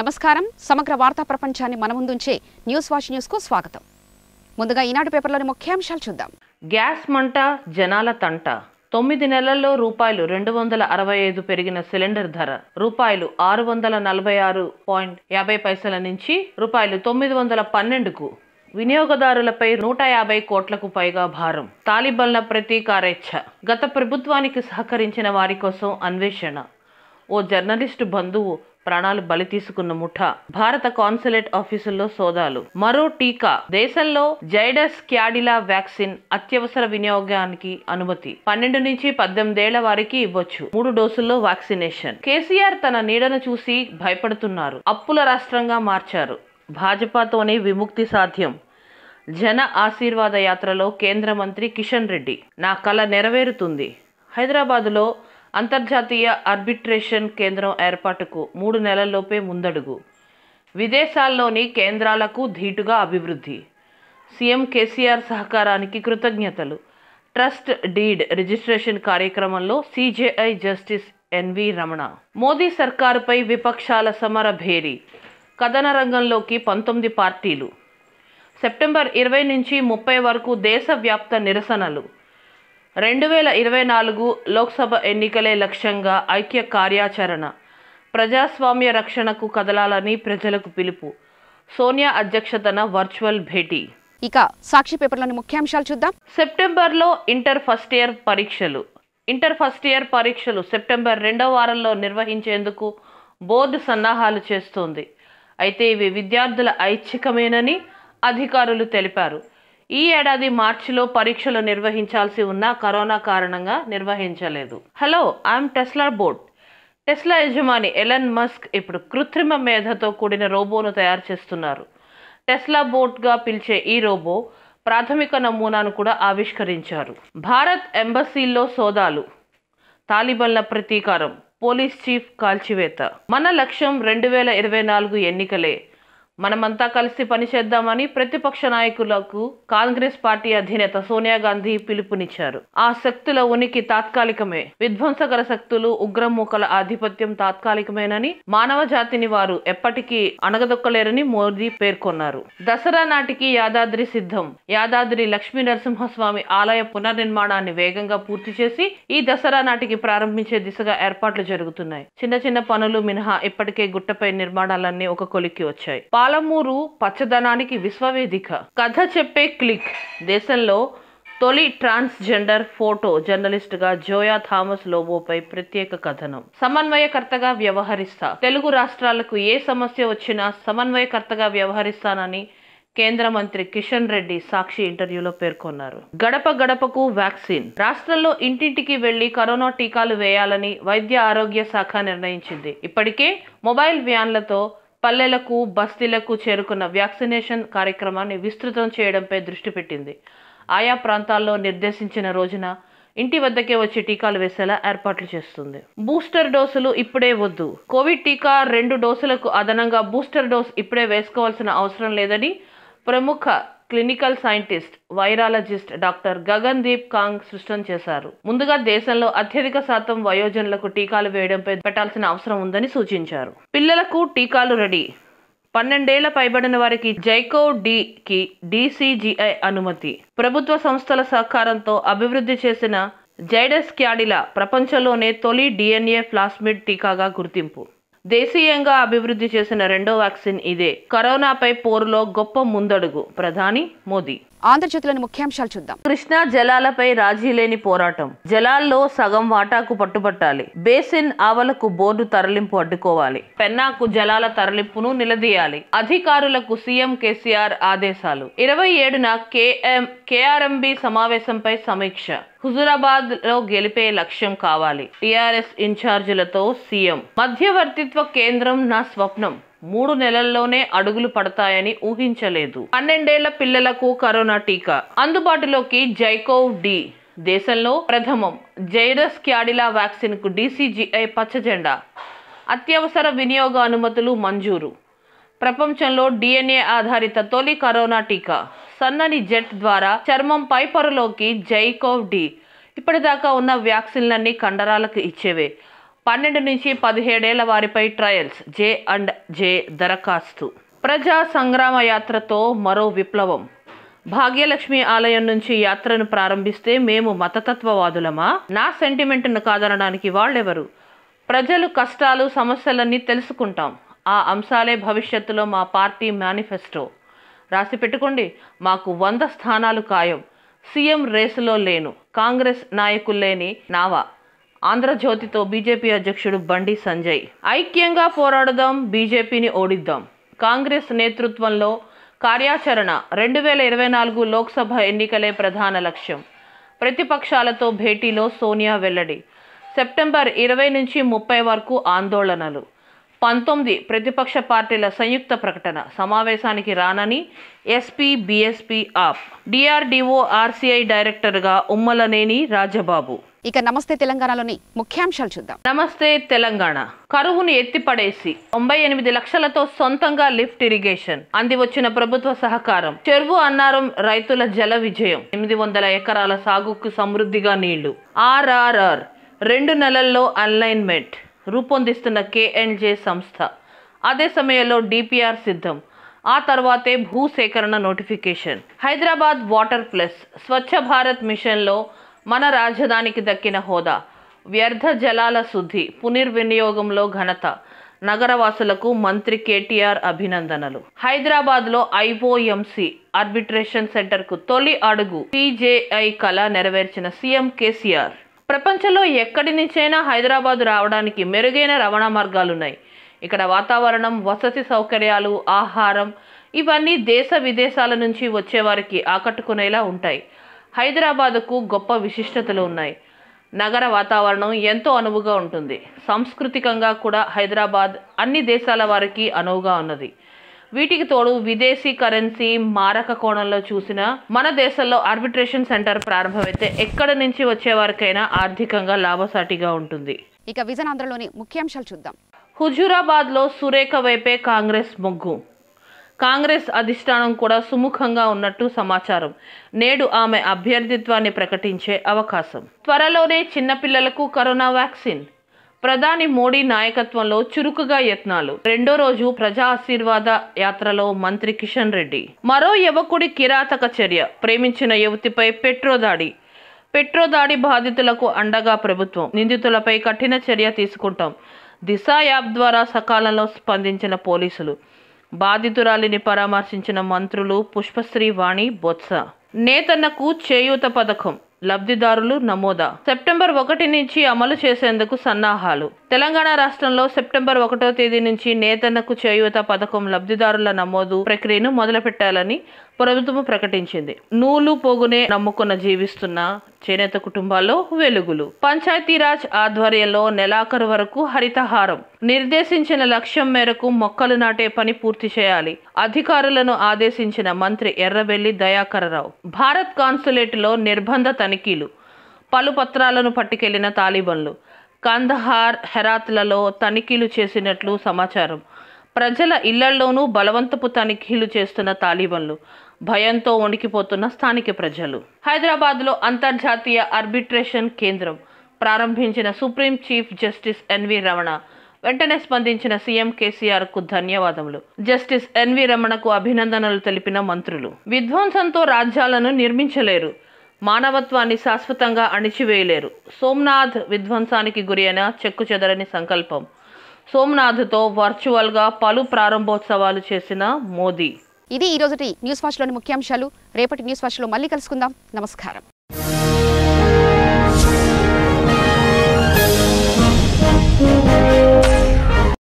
నమస్కారం సమగ్ర వార్తా ప్రపంచాన్ని మన ముందుంచే న్యూస్ వాచ్ న్యూస్ కు స్వాగతం ముందుగా ఈనాడు పేపర్లోని ముఖ్యాంశాలు చూద్దాం గ్యాస్ మంట జనాల తంట తొమ్మిది నెలల్లో రూపాయలు రెండు వందల అరవై ఐదు పెరిగిన సిలిండర్ ధర రూపాయలు ఆరు వందల నలభై ఆరు పాయింట్ యాభై పైసల నుంచి రూపాయలు తొమ్మిది వందల పన్నెండుకు వినియోగదారులపై నూట యాభై కోట్లకు పైగా భారం తాలిబన్ల ప్రతీకారేచ్ఛ గత ప్రభుత్వానికి సహకరించిన వారి కోసం అన్వేషణ ఓ జర్నలిస్టు బంధువు ప్రాణాలు బలి తీసుకున్న ముఠా భారత కాన్సులేట్ ఆఫీసుల్లో సోదాలు మరో టీకా దేశంలో జైడస్ క్యాడిలా వ్యాక్సిన్ అత్యవసర వినియోగానికి అనుమతి పన్నెండు నుంచి పద్దెనిమిదేళ్ల వారికి ఇవ్వచ్చు మూడు డోసుల్లో వ్యాక్సినేషన్ కేసీఆర్ తన నీడను చూసి భయపడుతున్నారు అప్పుల రాష్ట్రంగా మార్చారు భాజపాతోనే విముక్తి సాధ్యం జన ఆశీర్వాద యాత్రలో కేంద్ర మంత్రి కిషన్ రెడ్డి నా కళ నెరవేరుతుంది హైదరాబాదులో అంతర్జాతీయ ఆర్బిట్రేషన్ కేంద్రం ఏర్పాటుకు మూడు నెలల్లోపే ముందడుగు విదేశాల్లోని కేంద్రాలకు ధీటుగా అభివృద్ధి సీఎం కేసీఆర్ సహకారానికి కృతజ్ఞతలు ట్రస్ట్ డీడ్ రిజిస్ట్రేషన్ కార్యక్రమంలో CJI justice N V Ramana Modi సర్కారుపై విపక్షాల సమర భేరి కథన రంగంలోకి పంతొమ్మిది పార్టీలు సెప్టెంబర్ ఇరవై నుంచి ముప్పై వరకు దేశవ్యాప్త నిరసనలు రెండు వేల ఇరవై నాలుగు లోక్సభ ఎన్నికలే లక్ష్యంగా ఐక్య కార్యాచరణ ప్రజాస్వామ్య రక్షణకు కదలాలని ప్రజలకు పిలుపు సోనియా అధ్యక్షతన వర్చువల్ భేటీ ఇక సాక్షి పేపర్లోని ముఖ్యాంశాలు చూద్దాం సెప్టెంబర్లో ఇంటర్ ఫస్ట్ ఇయర్ పరీక్షలు ఇంటర్ ఫస్ట్ ఇయర్ పరీక్షలు సెప్టెంబర్ రెండవ వారంలో నిర్వహించేందుకు బోర్డు సన్నాహాలు చేస్తోంది అయితే ఇవి విద్యార్థుల ఐచ్ఛికమేనని అధికారులు తెలిపారు ఈ ఏడాది మార్చిలో పరీక్షలు నిర్వహించాల్సి ఉన్న కరోనా కారణంగా నిర్వహించలేదు hello I'm Tesla bot Tesla యజమాని ఎలన్ మస్క్ ఇప్పుడు కృత్రిమ మేధతో కూడిన రోబోను తయారు చేస్తున్నారు టెస్లా బోట్గా పిలిచే ఈ రోబో ప్రాథమిక నమూనాను కూడా ఆవిష్కరించారు భారత్ ఎంబసీల్లో సోదాలు తాలిబన్ల ప్రతీకారం పోలీస్ చీఫ్ కాల్చివేత మన లక్ష్యం రెండు వేల ఇరవై నాలుగు ఎన్నికలే మనమంతా కలిసి పనిచేద్దామని ప్రతిపక్ష నాయకులకు కాంగ్రెస్ పార్టీ అధినేత సోనియా గాంధీ పిలుపునిచ్చారు ఆ శక్తుల ఉనికి తాత్కాలికమే విధ్వంసకర శక్తులు ఉగ్రమూకల ఆధిపత్యం తాత్కాలికమేనని మానవ జాతిని వారు ఎప్పటికీ అణగదొక్కలేరని మోదీ పేర్కొన్నారు దసరా నాటికి యాదాద్రి సిద్ధం యాదాద్రి లక్ష్మీ నరసింహస్వామి ఆలయ పునర్నిర్మాణాన్ని వేగంగా పూర్తి చేసి ఈ దసరా నాటికి ప్రారంభించే దిశగా ఏర్పాట్లు జరుగుతున్నాయి చిన్న చిన్న పనులు మినహా ఇప్పటికే గుట్టపై నిర్మాణాలన్నీ ఒక కొలిక్కి వచ్చాయి పాలమూరు పచ్చదనానికి విశ్వవేదిక కథ చెప్పే క్లిక్ దేశంలో తొలి ట్రాన్స్జెండర్ ఫోటో జర్నలిస్ట్గా జోయా థామస్ లోబోపై ప్రత్యేక కథనం సమన్వయకర్తగా వ్యవహరిస్తా తెలుగు రాష్ట్రాలకు ఏ సమస్య వచ్చినా సమన్వయకర్తగా వ్యవహరిస్తానని కేంద్ర మంత్రి కిషన్ రెడ్డి సాక్షి ఇంటర్వ్యూలో పేర్కొన్నారు గడప గడపకు వ్యాక్సిన్ రాష్ట్రంలో ఇంటింటికి వెళ్లి కరోనా టీకాలు వేయాలని వైద్య ఆరోగ్య శాఖ నిర్ణయించింది ఇప్పటికే మొబైల్ వ్యాన్లతో పల్లెలకు బస్తీలకు చేరుకున్న వ్యాక్సినేషన్ కార్యక్రమాన్ని విస్తృతం చేయడంపై దృష్టి పెట్టింది ఆయా ప్రాంతాల్లో నిర్దేశించిన రోజున ఇంటి వద్దకే వచ్చి టీకాలు వేసేలా ఏర్పాట్లు చేస్తుంది బూస్టర్ డోసులు ఇప్పుడే వద్దు కోవిడ్ టీకా రెండు డోసులకు అదనంగా బూస్టర్ డోస్ ఇప్పుడే వేసుకోవాల్సిన అవసరం లేదని ప్రముఖ clinical scientist virologist doctor Gagandeep Kang సృష్టం చేశారు ముందుగా దేశంలో అత్యధిక శాతం వయోజనులకు టీకాలు వేయడంపై పెట్టాల్సిన అవసరం ఉందని సూచించారు పిల్లలకు టీకాలు రెడీ పన్నెండేళ్ల పైబడిన వారికి జైకో డికి డిసిజిఐ అనుమతి ప్రభుత్వ సంస్థల సహకారంతో అభివృద్ధి చేసిన జైడస్ క్యాడిలా ప్రపంచంలోనే తొలి డిఎన్ఏ ప్లాస్మిడ్ టీకాగా గుర్తింపు దేశీయంగా అభివృద్ధి చేసిన రెండో వ్యాక్సిన్ ఇదే కరోనాపై పోరులో గొప్ప ముందడుగు ప్రధాని మోదీ ముఖ్యాంశాలు చూద్దాం కృష్ణా జలాలపై రాజీ లేని పోరాటం జలాల్లో సగం వాటాకు పట్టుబట్టాలి బేసిన్ ఆవలకు బోర్డు తరలింపు అడ్డుకోవాలి పెన్నాకు జలాల తరలింపును నిలదీయాలి అధికారులకు సీఎం కేసీఆర్ ఆదేశాలు ఇరవై ఏడున కేఎం కేఆర్ఎంబి సమావేశంపై సమీక్ష హుజురాబాద్ లో గెలిపే లక్ష్యం కావాలి టిఆర్ఎస్ ఇన్ఛార్జీలతో సీఎం మధ్యవర్తిత్వ కేంద్రం నా స్వప్నం మూడు నెలల్లోనే అడుగులు పడతాయని ఊహించలేదు పన్నెండేళ్ల పిల్లలకు కరోనా టీకా అందుబాటులోకి జైకోవ్ డి దేశంలో ప్రథమం జైరస్ క్యాడిలా వ్యాక్సిన్ కు పచ్చ పచ్చజెండా అత్యవసర వినియోగ అనుమతులు మంజూరు ప్రపంచంలో డిఎన్ఏ ఆధారిత తొలి కరోనా టీకా సన్నని జెట్ ద్వారా చర్మం పైపొరలోకి జైకోవ్ డి ఇప్పటిదాకా ఉన్న వ్యాక్సిన్లన్నీ కండరాలకు ఇచ్చేవే పన్నెండు నుంచి పదిహేడేళ్ల వారిపై ట్రయల్స్ జే అండ్ జే దరఖాస్తు ప్రజా సంగ్రామ యాత్రతో మరో విప్లవం భాగ్యలక్ష్మి ఆలయం నుంచి యాత్రను ప్రారంభిస్తే మేము మతతత్వవాదులమా నా సెంటిమెంట్ను కాదనడానికి వాళ్ళెవరు ప్రజలు కష్టాలు సమస్యలన్నీ తెలుసుకుంటాం ఆ అంశాలే భవిష్యత్తులో మా పార్టీ మేనిఫెస్టో రాసి పెట్టుకోండి మాకు వంద స్థానాలు ఖాయం సీఎం రేసులో లేను కాంగ్రెస్ నాయకులేని నావా ఆంధ్రజ్యోతితో బీజేపీ అధ్యక్షుడు బండి సంజయ్ ఐక్యంగా పోరాడదాం బీజేపీని ఓడిద్దాం కాంగ్రెస్ నేతృత్వంలో కార్యాచరణ రెండు వేల ఇరవై నాలుగు లోక్సభ ఎన్నికలే ప్రధాన లక్ష్యం ప్రతిపక్షాలతో భేటీలో సోనియా వెల్లడి సెప్టెంబర్ ఇరవై నుంచి ముప్పై వరకు ఆందోళనలు పంతొమ్మిది ప్రతిపక్ష పార్టీల సంయుక్త ప్రకటన సమావేశానికి రానని SP BSP of DRDO RCI డైరెక్టర్గా ఉమ్మలనేని రాజబాబు ఇక నమస్తే తెలంగాణలోని ముఖ్యాంశాలు చూద్దాం నమస్తే తెలంగాణ కరువును ఎత్తిపడేసి తొంభై ఎనిమిది లక్షలతో సొంతంగా లిఫ్ట్ ఇరిగేషన్ అంది వచ్చిన ప్రభుత్వ సహకారం చెరువు అన్నారం రైతుల జల విజయం ఎనిమిది వందల ఎకరాల సాగుకు సమృద్ధిగా నీళ్లు ఆర్ఆర్ఆర్ రెండు నెలల్లో అలైన్మెంట్ రూపొందిస్తున్న కేఎన్జే సంస్థ అదే సమయంలో డిపిఆర్ సిద్ధం ఆ తర్వాతే భూసేకరణ notification Hyderabad water plus Swachh Bharat మిషన్లో మన రాజధానికి దక్కిన హోదా వ్యర్థ జలాల శుద్ధి పునర్వినియోగంలో ఘనత నగరవాసులకు మంత్రి కేటీఆర్ అభినందనలు హైదరాబాద్లో ఐఓఎంసి ఆర్బిట్రేషన్ సెంటర్కు తొలి అడుగు పీజేఐ కళ నెరవేర్చిన సీఎం కేసీఆర్ ప్రపంచంలో ఎక్కడి నుంచైనా హైదరాబాదు రావడానికి మెరుగైన రవాణా మార్గాలున్నాయి ఇక్కడ వాతావరణం వసతి సౌకర్యాలు ఆహారం ఇవన్నీ దేశ విదేశాల నుంచి వచ్చేవారికి ఆకట్టుకునేలా ఉంటాయి హైదరాబాదుకు గొప్ప విశిష్టతలు ఉన్నాయి నగర వాతావరణం ఎంతో అనువుగా ఉంటుంది సాంస్కృతికంగా కూడా హైదరాబాద్ అన్ని దేశాల వారికి అనువుగా ఉన్నది వీటికి తోడు విదేశీ కరెన్సీ మారక కోణంలో చూసిన మన దేశంలో ఆర్బిట్రేషన్ సెంటర్ ప్రారంభమైతే ఎక్కడి నుంచి వచ్చే వారికైనా ఆర్థికంగా లాభసాటిగా ఉంటుంది ఇక విజయనాంధ్రలోని ముఖ్యాంశాలు చూద్దాం లో సురేఖ వైపే కాంగ్రెస్ మొగ్గు కాంగ్రెస్ అధిష్టానం కూడా సుముఖంగా ఉన్నట్టు సమాచారం నేడు ఆమె అభ్యర్థిత్వాన్ని ప్రకటించే అవకాశం త్వరలోనే చిన్నపిల్లలకు కరోనా వ్యాక్సిన్ ప్రధాని మోడీ నాయకత్వంలో చురుకుగా యత్నాలు రెండో రోజు ప్రజా ఆశీర్వాద యాత్రలో మంత్రి కిషన్ రెడ్డి మరో యువకుడి కిరాతక చర్య ప్రేమించిన యువతిపై పెట్రో దాడి పెట్రో దాడి బాధితులకు అండగా ప్రభుత్వం నిందితులపై కఠిన చర్య తీసుకుంటాం దిశ యాప్ ద్వారా సకాలంలో స్పందించిన పోలీసులు బాధితురాలిని పరామర్శించిన మంత్రులు పుష్పశ్రీ వాణి బొత్స నేతన్నకు చేయూత పథకం లబ్ధిదారులు నమోదా సెప్టెంబర్ ఒకటి నుంచి అమలు చేసేందుకు సన్నాహాలు తెలంగాణ రాష్ట్రంలో సెప్టెంబర్ ఒకటో తేదీ నుంచి నేతన్నకు చేయూత పథకం లబ్ధిదారుల నమోదు ప్రక్రియను మొదలుపెట్టాలని ప్రభుత్వం ప్రకటించింది నూలు పోగునే నమ్ముకున్న జీవిస్తున్న చేనేత కుటుంబాల్లో వెలుగులు పంచాయతీరాజ్ ఆధ్వర్యంలో నెలాఖరు వరకు హరితహారం నిర్దేశించిన లక్ష్యం మేరకు మొక్కలు నాటే పని పూర్తి చేయాలి అధికారులను ఆదేశించిన మంత్రి ఎర్రబెల్లి దయాకరరావు భారత్ కాన్సులేట్లో నిర్బంధ తనిఖీలు పలు పత్రాలను పట్టుకెళ్లిన తాలిబన్లు కందహార్ హెరాత్లలో తనిఖీలు చేసినట్లు సమాచారం ప్రజల ఇళ్లలోనూ బలవంతపు తనిఖీలు చేస్తున్న తాలిబన్లు భయంతో వణికిపోతున్న స్థానిక ప్రజలు హైదరాబాద్లో అంతర్జాతీయ ఆర్బిట్రేషన్ కేంద్రం ప్రారంభించిన supreme chief justice N V Ramana వెంటనే స్పందించిన సీఎం కేసీఆర్కు ధన్యవాదములు జస్టిస్ ఎన్వి రమణకు అభినందనలు తెలిపిన మంత్రులు విధ్వంసంతో రాజ్యాలను నిర్మించలేరు మానవత్వాన్ని శాశ్వతంగా అణిచివేయలేరు సోమ్నాథ్ విధ్వంసానికి గురైన చెక్కు చెదరని సంకల్పం సోమ్నాథ్తో వర్చువల్గా పలు ప్రారంభోత్సవాలు చేసిన మోదీ ఇది ఈరోజు న్యూస్ వాష్లోని ముఖ్యాంశాలు రేపటి న్యూస్ వాష్లో మళ్ళీ కలుసుకుందాం నమస్కారం thank you